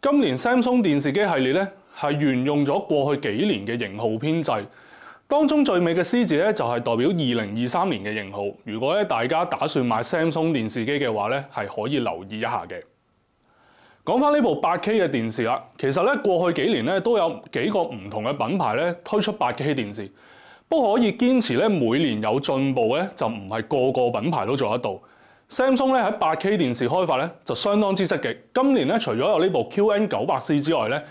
今年 Samsung 電視機系列咧係沿用咗過去幾年嘅型號編制，當中最尾嘅獅字咧就係代表二零二三年嘅型號。如果咧大家打算買 Samsung 電視機嘅話咧，係可以留意一下嘅。講翻呢部八 K 嘅電視啦，其實咧過去幾年咧都有幾個唔同嘅品牌咧推出八 K 電視，都可以堅持咧每年有進步咧，就唔係個個品牌都做得到。Samsung 咧喺 8K 電視開發咧就相當之積極。今年咧除咗有呢部 QN900C 之外咧，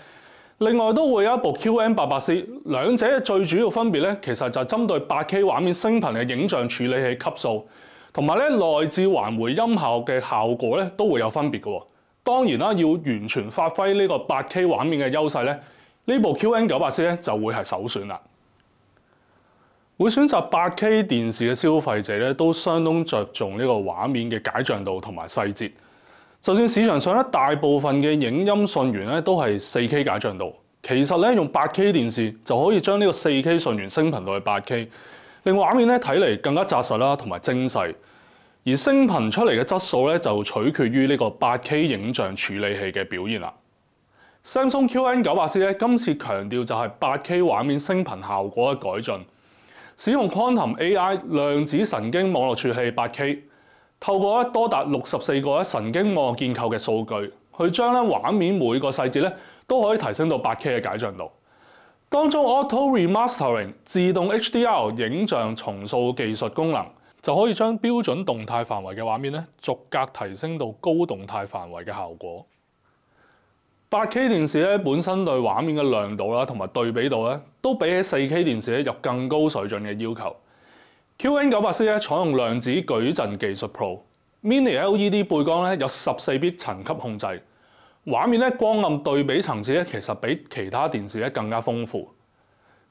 另外都會有一部 QN884。兩者最主要分別咧，其實就係針對 8K 畫面升頻嘅影像處理器級數，同埋咧內置環回音效嘅效果咧都會有分別嘅。當然啦，要完全發揮呢個 8K 畫面嘅優勢咧，呢部 QN900C 咧就會係首選啦。會選擇 8K 電視嘅消費者咧，都相當着重呢個畫面嘅解像度同埋細節。就算市場上咧大部分嘅影音信源咧都係 4K 解像度，其實咧用 8K 電視就可以將呢個 4K 信源升頻到去 8K，令畫面咧睇嚟更加紮實啦同埋精細。而升頻出嚟嘅質素咧就取決於呢個 8K 影像處理器嘅表現啦。Samsung QN980C 咧今次強調就係 8K 畫面升頻效果嘅改進。使用 Quantum AI 量子神經網絡儲器 8K，透過咧多達六十四個咧神經網結構嘅數據，去將咧畫面每個細節咧都可以提升到 8K 嘅解像度。當中 Auto Remastering 自動 HDR 影像重塑技術功能，就可以將標準動態範圍嘅畫面咧逐格提升到高動態範圍嘅效果。八 k 電視咧，本身對畫面嘅亮度啦，同埋對比度咧，都比起四 k 電視咧有更高水準嘅要求。q n 九百 c 咧採用量子矩陣技術 Pro Mini LED 背光咧，有十四 b i t 層級控制，畫面咧光暗對比層次咧其實比其他電視咧更加豐富。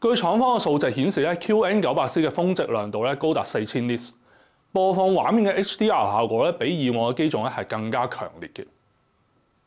據廠方嘅數值顯示咧 q n 九百 c 嘅峰值亮度咧高達四千 n i t s 播放畫面嘅 HDR 效果咧比以往嘅機種咧係更加強烈嘅。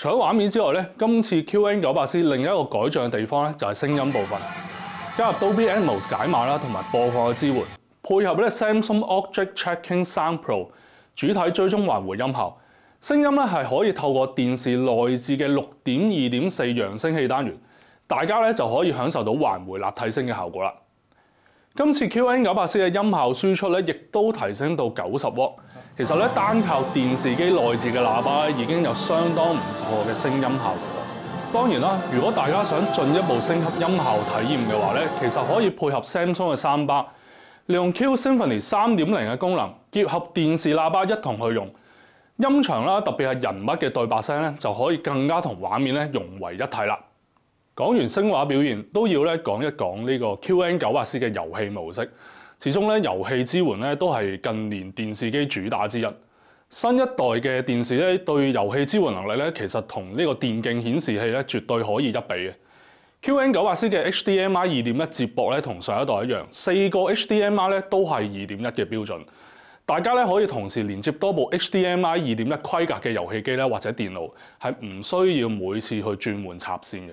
除咗畫面之外咧，今次 QN 九百 C 另一個改進嘅地方咧，就係聲音部分，加入 Dolby Atmos 解碼啦，同埋播放嘅支援，配合咧 Samsung Object Tracking 3 Pro 主體追蹤環回音效，聲音咧係可以透過電視內置嘅六點二點四揚聲器單元，大家咧就可以享受到環回立體聲嘅效果啦。今次 QN 九百 C 嘅音效輸出咧，亦都提升到九十其实咧，单靠电视机内置嘅喇叭咧，已经有相当唔错嘅声音效果。当然啦，如果大家想进一步升级音效体验嘅话咧，其实可以配合 Samsung 嘅3巴，利用 Q Symphony 3.0嘅功能，结合电视喇叭一同去用，音场啦，特别系人物嘅对白声咧，就可以更加同画面咧融为一体啦。讲完声画表现，都要咧讲一讲呢个 QN98C 嘅游戏模式。始終咧，遊戲支援咧都係近年電視機主打之一。新一代嘅電視咧，對遊戲支援能力咧，其實同呢個電競顯示器咧，絕對可以一比嘅。QN 九8 C 嘅 HDMI 二1一接駁咧，同上一代一樣，四個 HDMI 咧都係二1一嘅標準。大家咧可以同時連接多部 HDMI 二1一規格嘅遊戲機咧，或者電腦，係唔需要每次去轉換插線嘅。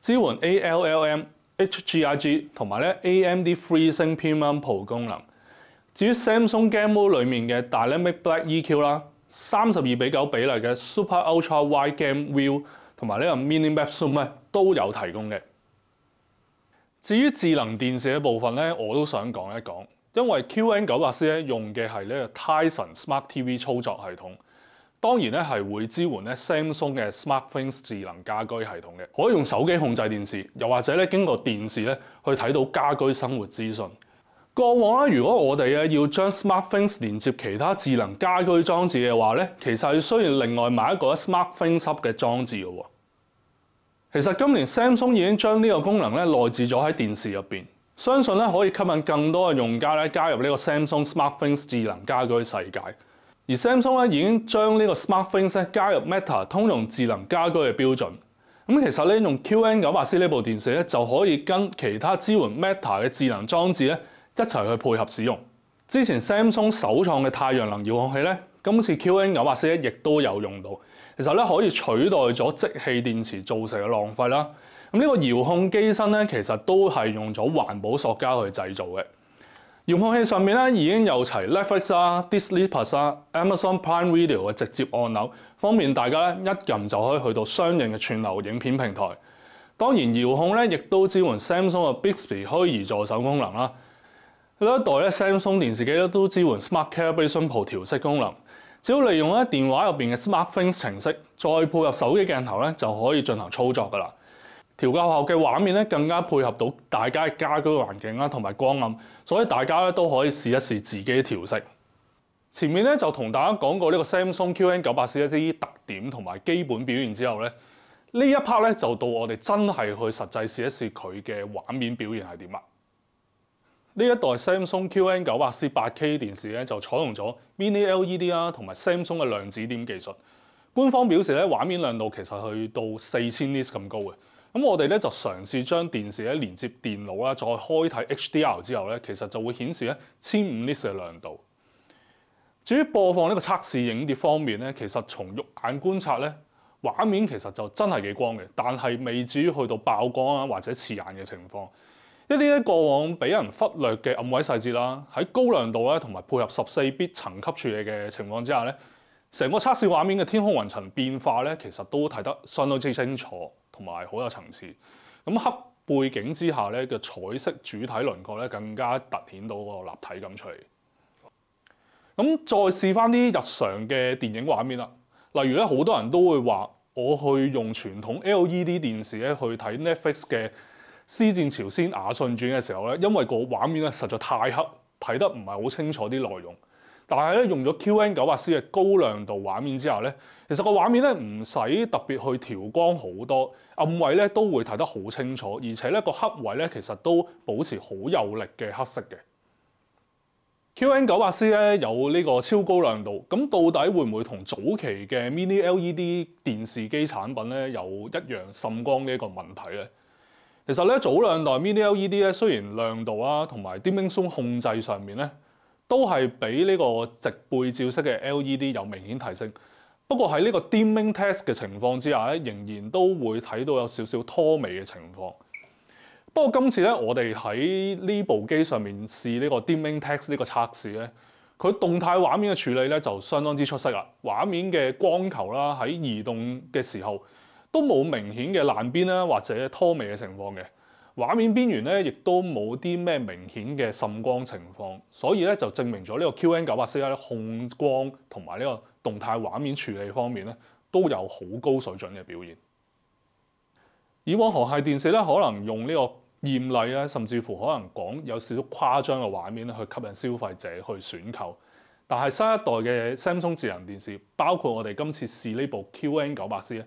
支援 ALLM、HGRG 同埋咧 AMD FreeSync PMMPO 功能。至於 Samsung Game Mode 面嘅 Dynamic Black EQ 啦，三十二比九比例嘅 Super Ultra Wide Game View 同埋呢個 Mini m a p Zoom 咧都有提供嘅。至於智能電視嘅部分咧，我都想講一講，因為 QN 九百 C 咧用嘅係呢個 Tizen Smart TV 操作系統。當然咧係會支援咧 Samsung 嘅 SmartThings 智能家居系統嘅，可以用手機控制電視，又或者咧經過電視咧去睇到家居生活資訊。過往咧，如果我哋咧要將 SmartThings 連接其他智能家居裝置嘅話咧，其實係需要另外買一個 SmartThings 嘅裝置嘅喎。其實今年 Samsung 已經將呢個功能咧內置咗喺電視入面，相信咧可以吸引更多嘅用家咧加入呢個 Samsung SmartThings 智能家居世界。而 Samsung 咧已經將呢個 SmartThings 咧加入 m e t a 通用智能家居嘅標準。咁其實咧用 q n 9 8 C 呢部電視咧就可以跟其他支援 m e t a 嘅智能裝置咧一齊去配合使用。之前 Samsung 首創嘅太陽能遙控器咧，今次 q n 9 8咧亦都有用到。其實咧可以取代咗積氣電池造成嘅浪費啦。咁呢個遙控機身咧其實都係用咗環保塑膠去製造嘅。遙控器上面咧已經有齊 Netflix 啊、Disney Plus 啊、Amazon Prime Video 嘅直接按鈕，方便大家咧一撳就可以去到相應嘅串流影片平台。當然，遙控咧亦都支援 Samsung 嘅 Bixby 虛擬助手功能啦。呢一代咧 Samsung 電視機咧都支援 SmartThings 程式，再配合手機鏡頭咧就可以進行操作噶啦。調校後嘅畫面咧，更加配合到大家家居環境啦，同埋光暗，所以大家咧都可以試一試自己調色。前面咧就同大家講過呢個 Samsung QN 九8 c 一啲特點同埋基本表現之後咧，呢一 part 咧就到我哋真係去實際試一試佢嘅畫面表現係點啦。呢一代 Samsung QN 九百 c 八 K 電視咧就採用咗 Mini LED 啦，同埋 Samsung 嘅量子點技術。官方表示咧畫面亮度其實去到四千 nis 咁高嘅。咁我哋咧就嘗試將電視咧連接電腦啦，再開睇 HDR 之後咧，其實就會顯示咧千五 nit 嘅亮度。至於播放呢個測試影碟方面咧，其實從肉眼觀察咧，畫面其實就真係幾光嘅，但係未至於去到爆光啊或者刺眼嘅情況。一啲咧過往俾人忽略嘅暗位細節啦，喺高亮度咧同埋配合十四 bit 層級處理嘅情況之下咧，成個測試畫面嘅天空雲層變化咧，其實都睇得相當之清楚。同埋好有層次，咁黑背景之下咧嘅彩色主體輪廓咧更加突顯到個立體感出嚟。咁再試翻啲日常嘅電影畫面啦，例如咧好多人都會話，我去用傳統 LED 電視咧去睇 Netflix 嘅《獅戰朝鮮》《亞信傳》嘅時候咧，因為個畫面咧實在太黑，睇得唔係好清楚啲內容。但系咧用咗 QN 九百 C 嘅高亮度画面之后咧，其实个画面咧唔使特别去调光好多，暗位咧都会睇得好清楚，而且咧个黑位咧其实都保持好有力嘅黑色嘅。QN 九百 C 咧有呢个超高亮度，咁到底会唔会同早期嘅 Mini LED 电视机产品咧有一样滲光呢一个问题咧？其实咧早两代 Mini LED 咧虽然亮度啊同埋 o n 松控制上面咧。都係比呢個直背照式嘅 LED 有明顯提升，不過喺呢個 dimming test 嘅情況之下咧，仍然都會睇到有少少拖尾嘅情況。不過今次咧，我哋喺呢部機上面試呢個 dimming test 呢個測試咧，佢動態畫面嘅處理咧就相當之出色啦。畫面嘅光球啦，喺移動嘅時候都冇明顯嘅爛邊啦，或者拖尾嘅情況嘅。畫面邊緣咧，亦都冇啲咩明顯嘅滲光情況，所以咧就證明咗呢個 QN 九8 C 咧控光同埋呢個動態畫面處理方面咧都有好高水準嘅表現。以往航系電視咧可能用呢個豔麗咧，甚至乎可能講有少少誇張嘅畫面去吸引消費者去選購，但係新一代嘅 Samsung 智能電視，包括我哋今次試呢部 QN 九8 C 咧。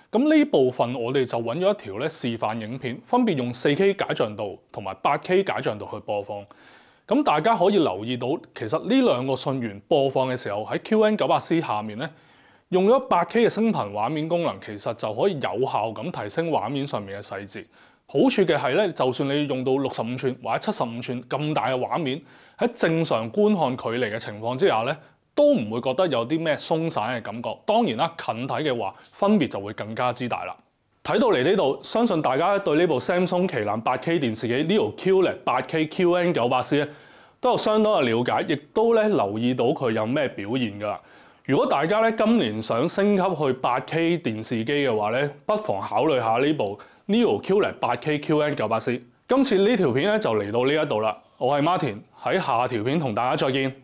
咁呢部分我哋就揾咗一條咧示範影片，分別用 4K 解像度同埋 8K 解像度去播放。咁大家可以留意到，其實呢兩個信源播放嘅時候，喺 q n 9 0 0 c 下面咧，用咗 8K 嘅升頻畫面功能，其實就可以有效咁提升畫面上面嘅細節。好處嘅係咧，就算你用到六十五寸或者七十五寸咁大嘅畫面，喺正常觀看距離嘅情況之下咧。都唔會覺得有啲咩鬆散嘅感覺。當然啦，近睇嘅話，分別就會更加之大啦。睇到嚟呢度，相信大家對呢部 Samsung 旗艦 8K 電視機 Neo Qled 8K QN98C 咧都有相當嘅了解，亦都咧留意到佢有咩表現㗎。如果大家咧今年想升級去 8K 電視機嘅話咧，不妨考慮下呢部 Neo Qled 8K QN98C。今次呢條片咧就嚟到呢一度啦。我係 Martin，喺下條片同大家再見。